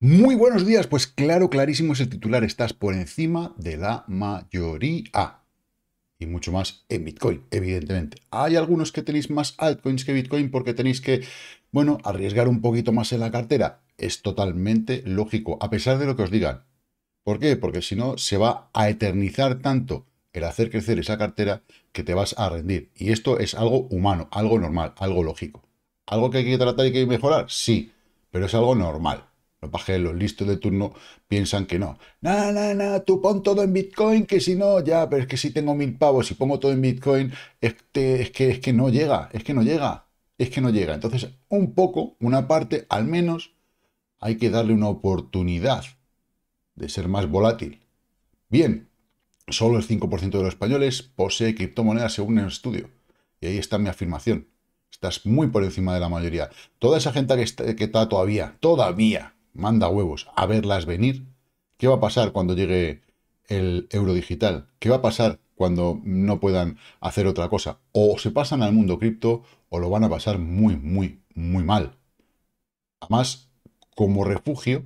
Muy buenos días, pues claro, clarísimo es el titular, estás por encima de la mayoría. Y mucho más en Bitcoin, evidentemente. Hay algunos que tenéis más altcoins que Bitcoin porque tenéis que, bueno, arriesgar un poquito más en la cartera. Es totalmente lógico, a pesar de lo que os digan. ¿Por qué? Porque si no, se va a eternizar tanto el hacer crecer esa cartera que te vas a rendir. Y esto es algo humano, algo normal, algo lógico. ¿Algo que hay que tratar y que hay que mejorar? Sí, pero es algo normal. Los los listos de turno piensan que no. No, no, no, tú pon todo en Bitcoin, que si no, ya, pero es que si tengo mil pavos y pongo todo en Bitcoin, este, es, que, es que no llega, es que no llega, es que no llega. Entonces, un poco, una parte, al menos, hay que darle una oportunidad de ser más volátil. Bien, solo el 5% de los españoles posee criptomonedas según el estudio. Y ahí está mi afirmación. Estás muy por encima de la mayoría. Toda esa gente que que está todavía, todavía manda huevos a verlas venir. ¿Qué va a pasar cuando llegue el euro digital? ¿Qué va a pasar cuando no puedan hacer otra cosa? O se pasan al mundo cripto o lo van a pasar muy, muy, muy mal. Además, como refugio,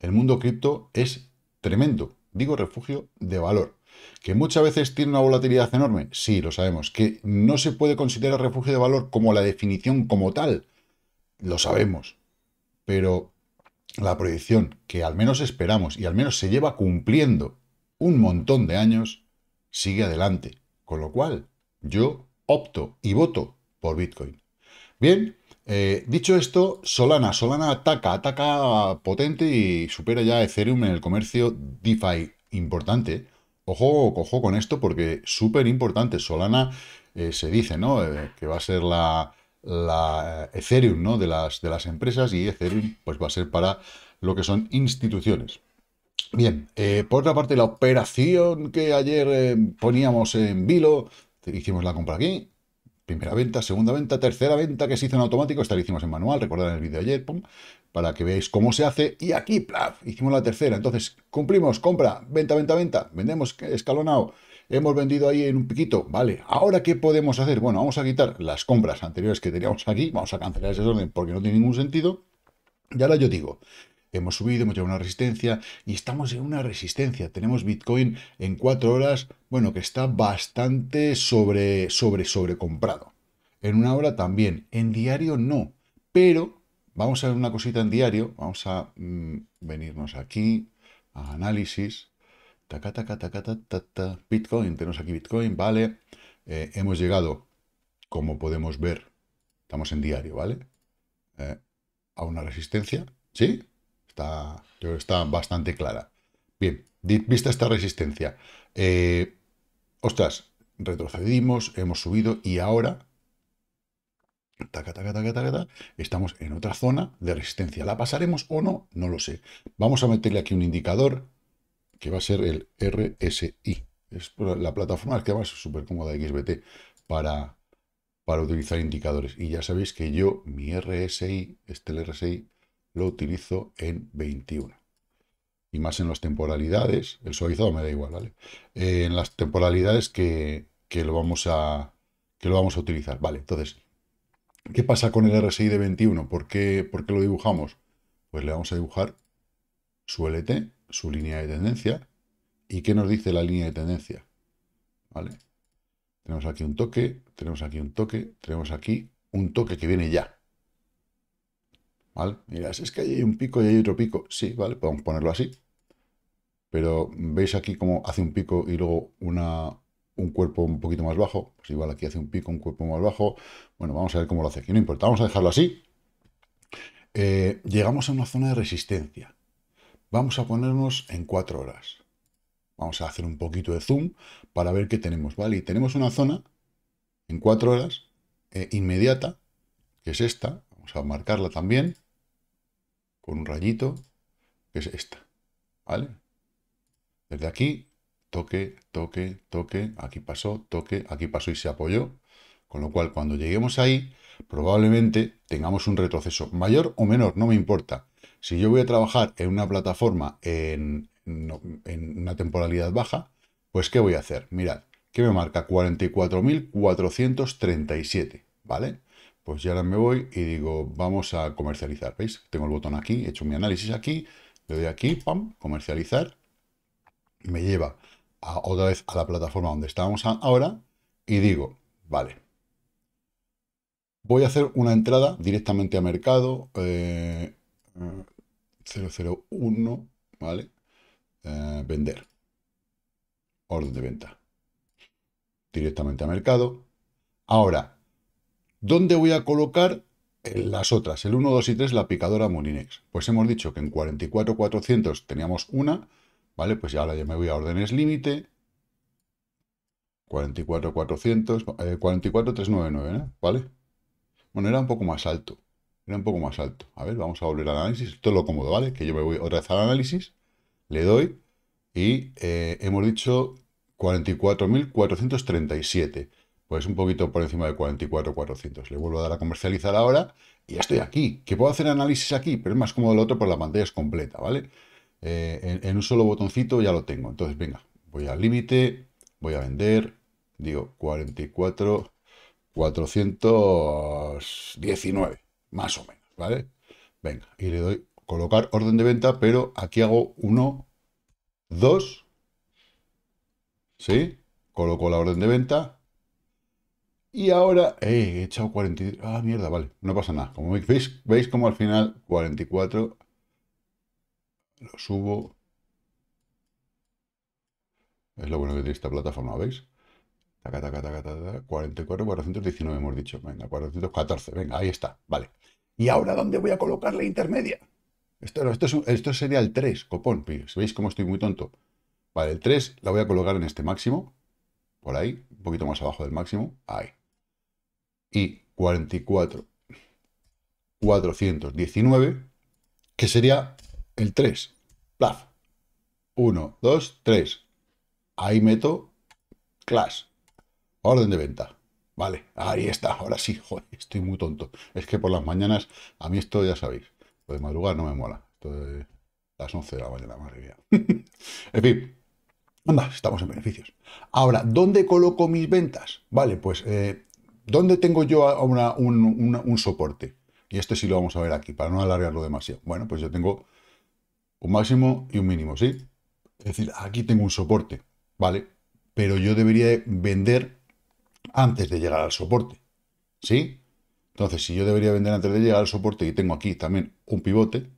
el mundo cripto es tremendo. Digo refugio de valor. ¿Que muchas veces tiene una volatilidad enorme? Sí, lo sabemos. ¿Que no se puede considerar refugio de valor como la definición como tal? Lo sabemos. Pero la proyección que al menos esperamos y al menos se lleva cumpliendo un montón de años, sigue adelante. Con lo cual, yo opto y voto por Bitcoin. Bien, eh, dicho esto, Solana. Solana ataca, ataca potente y supera ya Ethereum en el comercio DeFi. Importante. Ojo, cojo con esto porque súper importante. Solana eh, se dice, ¿no? Eh, que va a ser la, la eh, Ethereum ¿no? de, las, de las empresas y Ethereum pues, va a ser para lo que son instituciones. Bien, eh, por otra parte, la operación que ayer eh, poníamos en vilo, hicimos la compra aquí, primera venta, segunda venta, tercera venta que se hizo en automático, esta la hicimos en manual, recordad en el vídeo ayer, para que veáis cómo se hace, y aquí, plaf, hicimos la tercera, entonces cumplimos, compra, venta, venta, venta, vendemos escalonado, Hemos vendido ahí en un piquito, vale. ¿Ahora qué podemos hacer? Bueno, vamos a quitar las compras anteriores que teníamos aquí, vamos a cancelar ese orden porque no tiene ningún sentido. Ya ahora yo digo, hemos subido, hemos llegado a una resistencia y estamos en una resistencia. Tenemos Bitcoin en cuatro horas, bueno, que está bastante sobre, sobre, sobre comprado. En una hora también, en diario no, pero vamos a ver una cosita en diario, vamos a mm, venirnos aquí a análisis Bitcoin, tenemos aquí Bitcoin, vale. Eh, hemos llegado, como podemos ver, estamos en diario, ¿vale? Eh, a una resistencia, ¿sí? Está, está bastante clara. Bien, vista esta resistencia. Eh, ostras, retrocedimos, hemos subido y ahora taca, taca, taca, estamos en otra zona de resistencia. ¿La pasaremos o no? No lo sé. Vamos a meterle aquí un indicador que va a ser el RSI. Es la plataforma que además es súper cómoda XBT para, para utilizar indicadores. Y ya sabéis que yo mi RSI, este el RSI, lo utilizo en 21. Y más en las temporalidades, el suavizado me da igual, ¿vale? Eh, en las temporalidades que, lo vamos a, que lo vamos a utilizar. Vale, entonces, ¿qué pasa con el RSI de 21? ¿Por qué, por qué lo dibujamos? Pues le vamos a dibujar su LT su línea de tendencia. ¿Y qué nos dice la línea de tendencia? ¿Vale? Tenemos aquí un toque, tenemos aquí un toque, tenemos aquí un toque que viene ya. ¿Vale? Miras, es que hay un pico y hay otro pico. Sí, ¿vale? Podemos ponerlo así. Pero veis aquí cómo hace un pico y luego una, un cuerpo un poquito más bajo. Pues igual aquí hace un pico, un cuerpo más bajo. Bueno, vamos a ver cómo lo hace aquí. No importa, vamos a dejarlo así. Eh, llegamos a una zona de resistencia. Vamos a ponernos en cuatro horas. Vamos a hacer un poquito de zoom para ver qué tenemos, ¿vale? Y tenemos una zona en cuatro horas eh, inmediata, que es esta. Vamos a marcarla también con un rayito, que es esta, ¿vale? Desde aquí, toque, toque, toque, aquí pasó, toque, aquí pasó y se apoyó. Con lo cual, cuando lleguemos ahí, probablemente tengamos un retroceso mayor o menor, no me importa. Si yo voy a trabajar en una plataforma en, una temporalidad baja, pues ¿qué voy a hacer? Mirad, que me marca 44.437, ¿vale? Pues ya ahora me voy y digo, vamos a comercializar, ¿veis? Tengo el botón aquí, he hecho mi análisis aquí, le doy aquí, pam, comercializar, me lleva otra vez a la plataforma donde estábamos ahora y digo, vale, voy a hacer una entrada directamente a mercado, eh, 001, ¿vale? Eh, vender. Orden de venta. Directamente a mercado. Ahora, ¿dónde voy a colocar las otras? El 1, 2 y 3, la picadora Moninex. Pues hemos dicho que en 44,400 teníamos una, ¿vale? Pues ya ahora ya me voy a órdenes límite. 44,400, 44,399, eh, ¿eh? ¿vale? Bueno, era un poco más alto. Era un poco más alto. A ver, vamos a volver al análisis. Esto es lo cómodo, ¿vale? Que yo me voy otra vez al análisis. Le doy. Y eh, hemos dicho 44.437. Pues un poquito por encima de 44.400. Le vuelvo a dar a comercializar ahora. Y ya estoy aquí. Que puedo hacer análisis aquí. Pero es más cómodo el otro porque la pantalla es completa, ¿vale? Eh, en, un solo botoncito ya lo tengo. Entonces, venga. Voy al límite. Voy a vender. Digo, 44.419 más o menos, ¿vale? Venga, y le doy colocar orden de venta, pero aquí hago 1, 2, ¿sí? Coloco la orden de venta. Y ahora, eh, he echado 43. ah, mierda, vale, no pasa nada. Como veis, veis como al final 44, lo subo. Es lo bueno que tiene esta plataforma, ¿veis? 44, 419 hemos dicho. Venga, 414. Venga, ahí está. Vale. ¿Y ahora dónde voy a colocar la intermedia? Esto, esto, sería el 3, copón. ¿Veis cómo estoy muy tonto? Vale, el 3 la voy a colocar en este máximo. Por ahí, un poquito más abajo del máximo. Ahí. Y 44, 419, que sería el 3. Plaf. 1, 2, 3. Ahí meto clash. Orden de venta. Vale, ahí está, ahora sí, estoy muy tonto. Es que por las mañanas, a mí esto ya sabéis, lo de madrugar no me mola. Esto de las 11 de la mañana, madre mía. en fin, anda, estamos en beneficios. Ahora, ¿dónde coloco mis ventas? Vale, pues, eh, ¿dónde tengo yo ahora un, un soporte? Y este sí lo vamos a ver aquí, para no alargarlo demasiado. Bueno, pues yo tengo un máximo y un mínimo, ¿sí? Es decir, aquí tengo un soporte, ¿vale? Pero yo debería vender antes de llegar al soporte. ¿Sí? Entonces, si yo debería vender antes de llegar al soporte y tengo aquí también un pivote,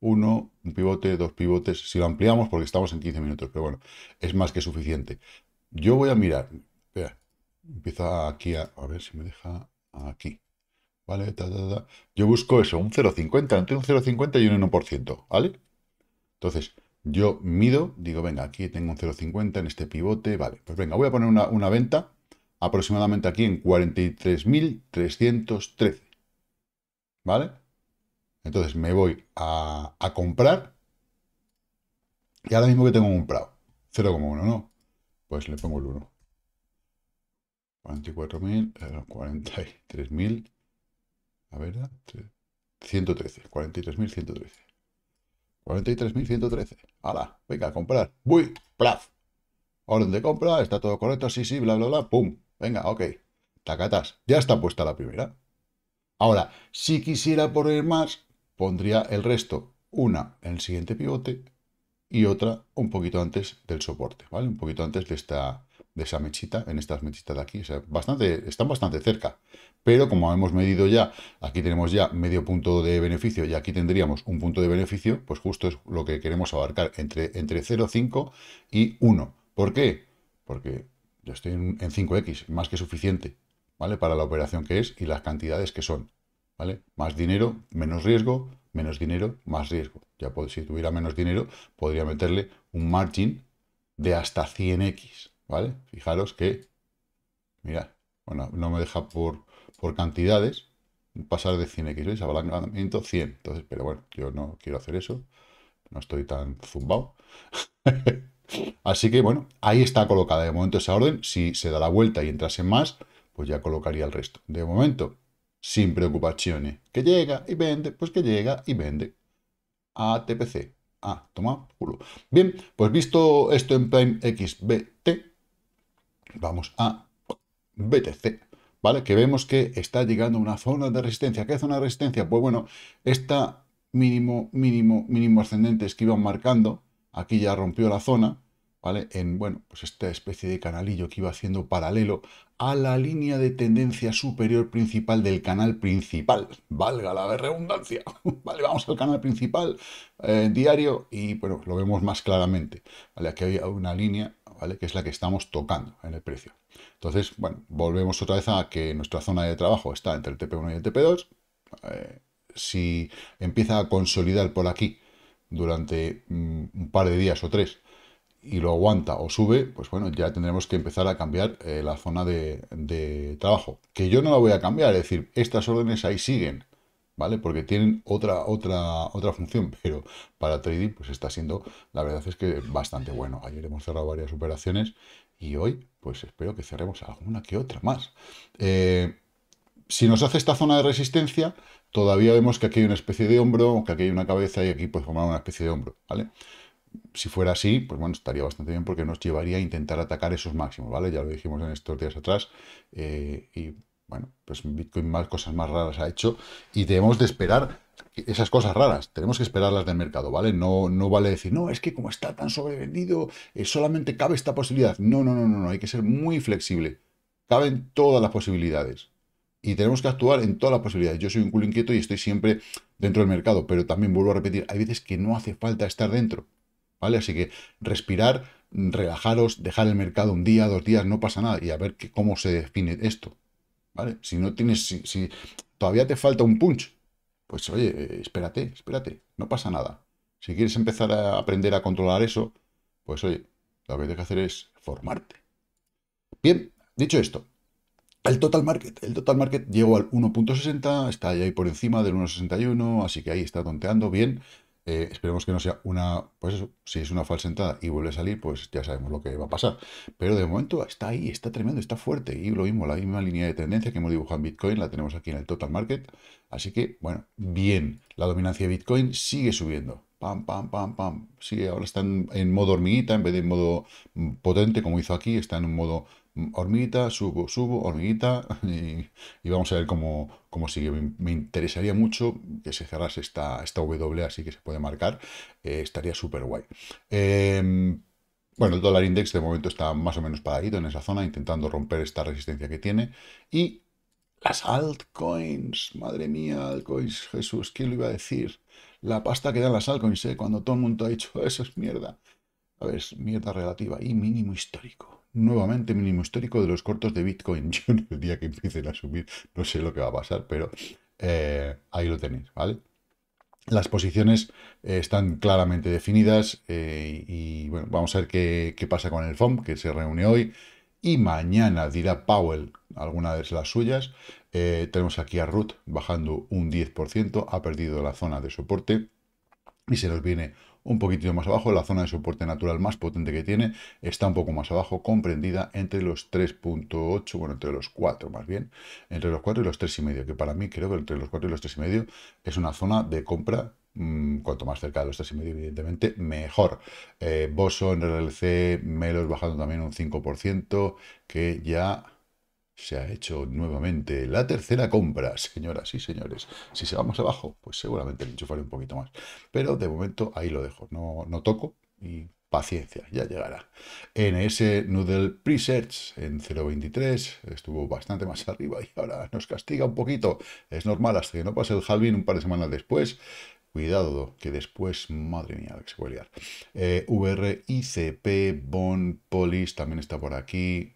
uno, un pivote, dos pivotes, si lo ampliamos, porque estamos en 15 minutos, pero bueno, es más que suficiente. Yo voy a mirar, espera, empieza aquí, a, ver si me deja aquí, ¿vale? Yo busco eso, un 0,50, Tengo un 0,50 y un 1%, ¿vale? Entonces, yo mido, digo, venga, aquí tengo un 0,50 en este pivote, vale, pues venga, voy a poner una venta aproximadamente aquí en 43.313. ¿Vale? Entonces me voy a, comprar y ahora mismo que tengo comprado 0,1, ¿no? Pues le pongo el 1. 44.000, 43.000, a ver, 113, 43.113. 43.113. ¡Hala! Venga, a comprar. ¡Uy! ¡Plaf! Orden de compra, está todo correcto, sí, sí, bla, bla, bla, pum, Venga, ok. Tacatas. Ya está puesta la primera. Ahora, si quisiera poner más, pondría el resto. Una en el siguiente pivote y otra un poquito antes del soporte, ¿vale? Un poquito antes de esta de esa mechita, en estas mechitas de aquí, o sea, bastante, están bastante cerca, pero como hemos medido ya, aquí tenemos ya medio punto de beneficio y aquí tendríamos un punto de beneficio, pues justo es lo que queremos abarcar entre, entre 0,5 y 1. ¿Por qué? Porque yo estoy en, 5X, más que suficiente, ¿vale? Para la operación que es y las cantidades que son, ¿vale? Más dinero, menos riesgo, menos dinero, más riesgo. Ya si tuviera menos dinero, podría meterle un margin de hasta 100X, ¿vale? Fijaros que, mira bueno, no me deja por, por cantidades pasar de 100X, ¿veis? Abalancamiento 100. Entonces, pero bueno, yo no quiero hacer eso. No estoy tan zumbado. Así que, bueno, ahí está colocada de momento esa orden. Si se da la vuelta y entrase más, pues ya colocaría el resto. De momento, sin preocupaciones. Que llega y vende, pues que llega y vende. ATPC. a, ah, toma, culo. Bien, pues visto esto en Prime XBT, vamos a BTC. ¿Vale? Que vemos que está llegando a una zona de resistencia. ¿Qué zona de resistencia? Pues bueno, esta mínimo, mínimo, mínimo ascendente es que iban marcando, Aquí ya rompió la zona, ¿vale? En, bueno, pues esta especie de canalillo que iba haciendo paralelo a la línea de tendencia superior principal del canal principal. Valga la redundancia. Vale, vamos al canal principal eh, diario y, bueno, lo vemos más claramente. Vale, aquí hay una línea, ¿vale? Que es la que estamos tocando en el precio. Entonces, bueno, volvemos otra vez a que nuestra zona de trabajo está entre el TP1 y el TP2. Eh, si empieza a consolidar por aquí durante mm, un par de días o tres y lo aguanta o sube, pues bueno, ya tendremos que empezar a cambiar eh, la zona de, trabajo. Que yo no la voy a cambiar, es decir, estas órdenes ahí siguen, ¿vale? Porque tienen otra, otra, otra función, pero para trading pues está siendo, la verdad es que bastante bueno. Ayer hemos cerrado varias operaciones y hoy pues espero que cerremos alguna que otra más. Eh, si nos hace esta zona de resistencia, todavía vemos que aquí hay una especie de hombro, que aquí hay una cabeza y aquí puede formar una especie de hombro, ¿vale? Si fuera así, pues bueno, estaría bastante bien porque nos llevaría a intentar atacar esos máximos, ¿vale? Ya lo dijimos en estos días atrás eh, y bueno, pues Bitcoin más cosas más raras ha hecho y debemos de esperar esas cosas raras, tenemos que esperarlas del mercado, ¿vale? No, no vale decir, no, es que como está tan sobrevendido, eh, solamente cabe esta posibilidad. No, no, no, no, no, hay que ser muy flexible. Caben todas las posibilidades, y tenemos que actuar en todas las posibilidades. Yo soy un culo inquieto y estoy siempre dentro del mercado, pero también vuelvo a repetir, hay veces que no hace falta estar dentro, ¿vale? Así que respirar, relajaros, dejar el mercado un día, dos días, no pasa nada y a ver cómo se define esto, ¿vale? Si no tienes, si, si todavía te falta un punch, pues oye, eh, espérate, espérate, no pasa nada. Si quieres empezar a aprender a controlar eso, pues oye, lo que tienes que hacer es formarte. Bien, dicho esto, total market. El total market llegó al 1.60, está ahí por encima del 1.61, así que ahí está tonteando bien. Eh, esperemos que no sea una, pues eso, si es una falsa entrada y vuelve a salir, pues ya sabemos lo que va a pasar. Pero de momento está ahí, está tremendo, está fuerte. Y lo mismo, la misma línea de tendencia que hemos dibujado en Bitcoin, la tenemos aquí en el total market. Así que, bueno, bien, la dominancia de Bitcoin sigue subiendo. Pam, pam, pam, pam. Sigue, ahora está en, en modo hormiguita en vez de en modo potente como hizo aquí, está en un modo hormiguita, subo, subo, hormiguita, y, vamos a ver cómo, cómo sigue. Me, interesaría mucho que se cerrase esta, esta W, así que se puede marcar, eh, estaría súper guay. Em, bueno, el dólar index de momento está más o menos paradito en esa zona, intentando romper esta resistencia que tiene. Y las altcoins, madre mía, altcoins, Jesús, ¿quién lo iba a decir? La pasta que dan las altcoins, ¿eh? cuando todo el mundo ha dicho, eso es mierda. A ver, es mierda relativa y mínimo histórico nuevamente mínimo histórico de los cortos de Bitcoin. Yo el día que empiecen a subir no sé lo que va a pasar, pero eh, ahí lo tenéis, ¿vale? Las posiciones eh, están claramente definidas eh, y, bueno, vamos a ver qué, qué, pasa con el FOM, que se reúne hoy y mañana dirá Powell alguna de las suyas. tenemos aquí a Ruth bajando un 10%, ha perdido la zona de soporte y se nos viene un poquitito más abajo, la zona de soporte natural más potente que tiene está un poco más abajo, comprendida entre los 3.8, bueno, entre los 4 más bien, entre los 4 y los 3,5, que para mí creo que entre los 4 y los 3,5 es una zona de compra mm, cuanto más cerca de los 3,5 evidentemente mejor. Eh, Boson, RLC, Melos bajando también un 5%, que ya se ha hecho nuevamente la tercera compra, señoras y señores. Si se vamos abajo, pues seguramente le enchufaré un poquito más. Pero de momento ahí lo dejo, no, no toco y paciencia, ya llegará. NS Noodle Presets en 0.23 estuvo bastante más arriba y ahora nos castiga un poquito. Es normal, hasta que no pase el Halvin un par de semanas después. Cuidado, que después, madre mía, que se puede liar. Eh, VRICP, Bon, Polis también está por aquí.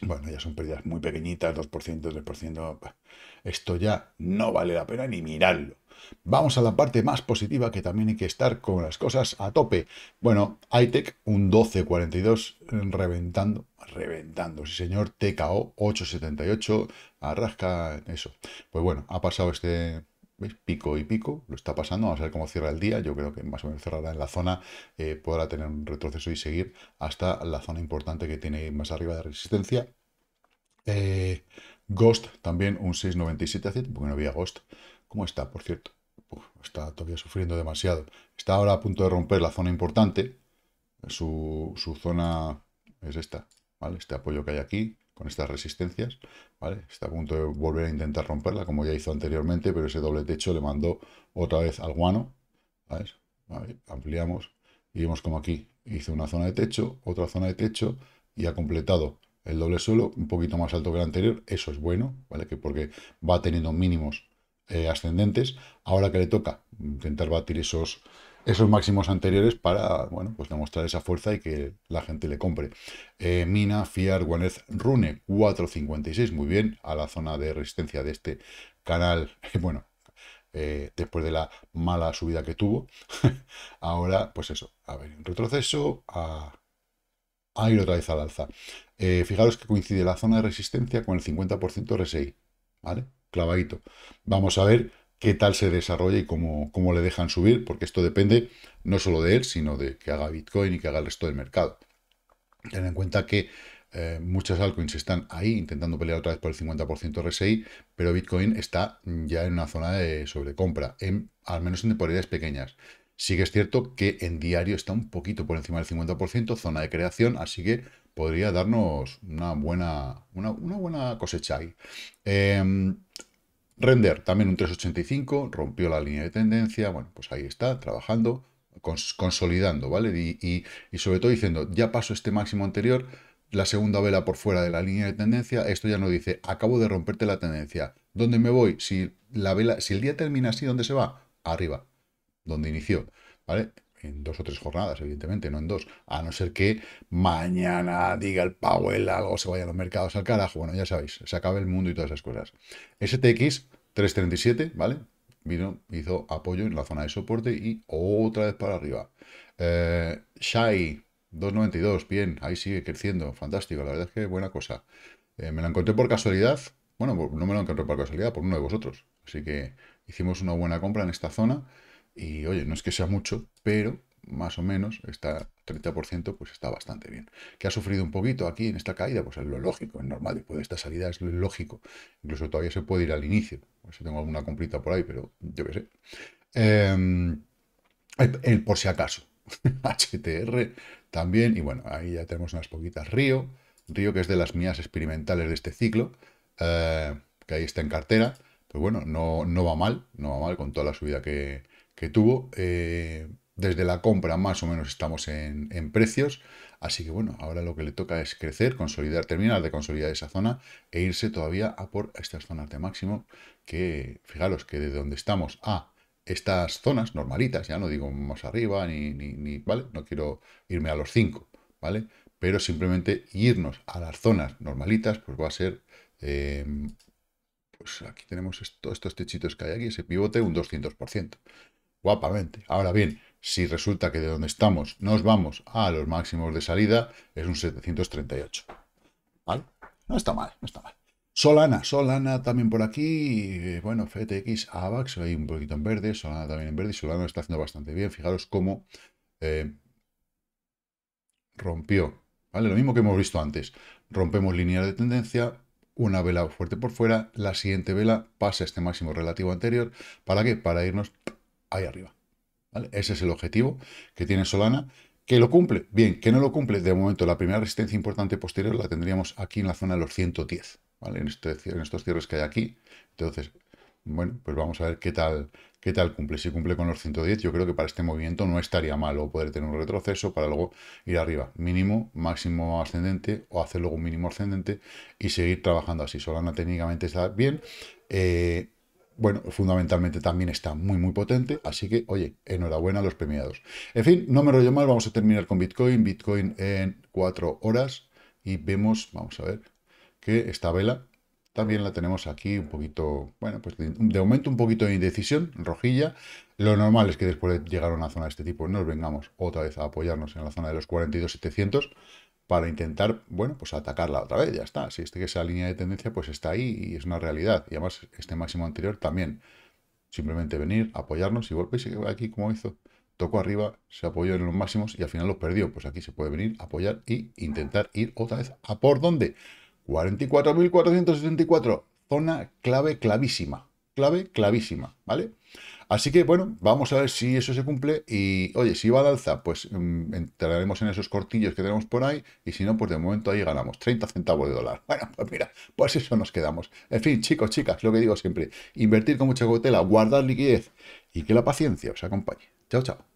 Bueno, ya son pérdidas muy pequeñitas, 2%, 3%. Esto ya no vale la pena ni mirarlo. Vamos a la parte más positiva que también hay que estar con las cosas a tope. Bueno, ITEC un 12,42 reventando, reventando. Sí señor, TKO 8,78, arrasca eso. Pues bueno, ha pasado este, pues pico y pico, lo está pasando, vamos a ver cómo cierra el día, yo creo que más o menos cerrará en la zona, eh, podrá tener un retroceso y seguir hasta la zona importante que tiene más arriba de resistencia. Eh, Ghost también, un 6,97, porque no había Ghost. ¿Cómo está, por cierto? está todavía sufriendo demasiado. Está ahora a punto de romper la zona importante, su, su zona es esta, ¿vale? Este apoyo que hay aquí, con estas resistencias, ¿vale? Está a punto de volver a intentar romperla, como ya hizo anteriormente, pero ese doble techo le mandó otra vez al guano, Ampliamos y vemos como aquí hizo una zona de techo, otra zona de techo y ha completado el doble suelo, un poquito más alto que el anterior, eso es bueno, ¿vale? Que porque va teniendo mínimos eh, ascendentes, ahora que le toca intentar batir esos esos máximos anteriores para bueno, pues demostrar esa fuerza y que la gente le compre. Eh, Mina, Fiar, Guanez, Rune, 4.56, muy bien, a la zona de resistencia de este canal, bueno, eh, después de la mala subida que tuvo. Ahora, pues eso, a ver, retroceso, a, ir otra vez al alza. Eh, fijaros que coincide la zona de resistencia con el 50% RSI, ¿vale? Clavadito. Vamos a ver qué tal se desarrolla y cómo, cómo le dejan subir, porque esto depende no solo de él, sino de que haga Bitcoin y que haga el resto del mercado. Ten en cuenta que eh, muchas altcoins están ahí intentando pelear otra vez por el 50% RSI, pero Bitcoin está ya en una zona de sobrecompra, al menos en temporadas pequeñas. Sí que es cierto que en diario está un poquito por encima del 50%, zona de creación, así que podría darnos una buena, una, buena cosecha ahí. Em, Render también un 385, rompió la línea de tendencia, bueno, pues ahí está, trabajando, consolidando, ¿vale? Y, y, y, sobre todo diciendo, ya paso este máximo anterior, la segunda vela por fuera de la línea de tendencia, esto ya no dice, acabo de romperte la tendencia. ¿Dónde me voy? Si, la vela, si el día termina así, ¿dónde se va? Arriba, donde inició, ¿vale? en dos o tres jornadas, evidentemente, no en dos, a no ser que mañana diga el Powell algo, se vaya a los mercados al carajo, bueno, ya sabéis, se acaba el mundo y todas esas cosas. STX 337, ¿vale? Vino, hizo apoyo en la zona de soporte y otra vez para arriba. Eh, Shai 292, bien, ahí sigue creciendo, fantástico, la verdad es que buena cosa. Eh, me la encontré por casualidad, bueno, no me lo encontré por casualidad, por uno de vosotros. Así que hicimos una buena compra en esta zona. Y oye, no es que sea mucho, pero más o menos está 30%, pues está bastante bien. Que ha sufrido un poquito aquí en esta caída, pues es lo lógico, es normal. Después de esta salida es lo lógico. Incluso todavía se puede ir al inicio. ver si tengo alguna comprita por ahí, pero yo qué sé. Em, por si acaso. HTR también. Y bueno, ahí ya tenemos unas poquitas. Río. Río que es de las mías experimentales de este ciclo. Eh, que ahí está en cartera. Pues bueno, no, no va mal. No va mal con toda la subida que, que tuvo. Eh, desde la compra más o menos estamos en, precios, así que bueno, ahora lo que le toca es crecer, consolidar, terminar de consolidar esa zona e irse todavía a por estas zonas de máximo, que fijaros que de donde estamos a estas zonas normalitas, ya no digo más arriba ni, ni, ¿vale? No quiero irme a los 5, ¿vale? Pero simplemente irnos a las zonas normalitas, pues va a ser... Em, pues aquí tenemos esto, estos techitos que hay aquí, ese pivote un 200% guapamente. Ahora bien, si resulta que de donde estamos nos vamos a los máximos de salida, es un 738. ¿Vale? No está mal, no está mal. Solana, Solana también por aquí, eh, bueno, FTX, AVAX, hay un poquito en verde, Solana también en verde, y Solana está haciendo bastante bien, fijaros cómo eh, rompió, ¿vale? Lo mismo que hemos visto antes, rompemos línea de tendencia, una vela fuerte por fuera, la siguiente vela pasa este máximo relativo anterior, ¿para qué? Para irnos ahí arriba. Ese es el objetivo que tiene Solana. ¿Que lo cumple? Bien, que no lo cumple. De momento, la primera resistencia importante posterior la tendríamos aquí en la zona de los 110, ¿vale? En, este, en estos cierres que hay aquí. Entonces, bueno, pues vamos a ver qué tal, qué tal cumple. Si cumple con los 110, yo creo que para este movimiento no estaría malo poder tener un retroceso para luego ir arriba. Mínimo, máximo ascendente o hacer luego un mínimo ascendente y seguir trabajando así. Solana técnicamente está bien. Eh, bueno, fundamentalmente también está muy, muy potente. Así que, oye, enhorabuena a los premiados. En fin, no me rollo mal, vamos a terminar con Bitcoin. Bitcoin en cuatro horas. Y vemos, vamos a ver, que esta vela también la tenemos aquí un poquito, bueno, pues de, de momento un poquito de indecisión, rojilla. Lo normal es que después de llegar a una zona de este tipo nos vengamos otra vez a apoyarnos en la zona de los 42,700 para intentar, bueno, pues atacarla otra vez, ya está. Si este que esa línea de tendencia, pues está ahí y es una realidad. Y además, este máximo anterior también. Simplemente venir, apoyarnos y volvemos aquí como hizo. Tocó arriba, se apoyó en los máximos y al final los perdió. Pues aquí se puede venir, apoyar y intentar ir otra vez a por dónde. 44.474, zona clave clavísima. Clave clavísima, ¿vale? Así que, bueno, vamos a ver si eso se cumple y, oye, si va al alza, pues mm, entraremos en esos cortillos que tenemos por ahí y si no, pues de momento ahí ganamos 30 centavos de dólar. Bueno, pues mira, pues eso nos quedamos. En fin, chicos, chicas, lo que digo siempre, invertir con mucha cautela, guardar liquidez y que la paciencia os acompañe. Chao, chao.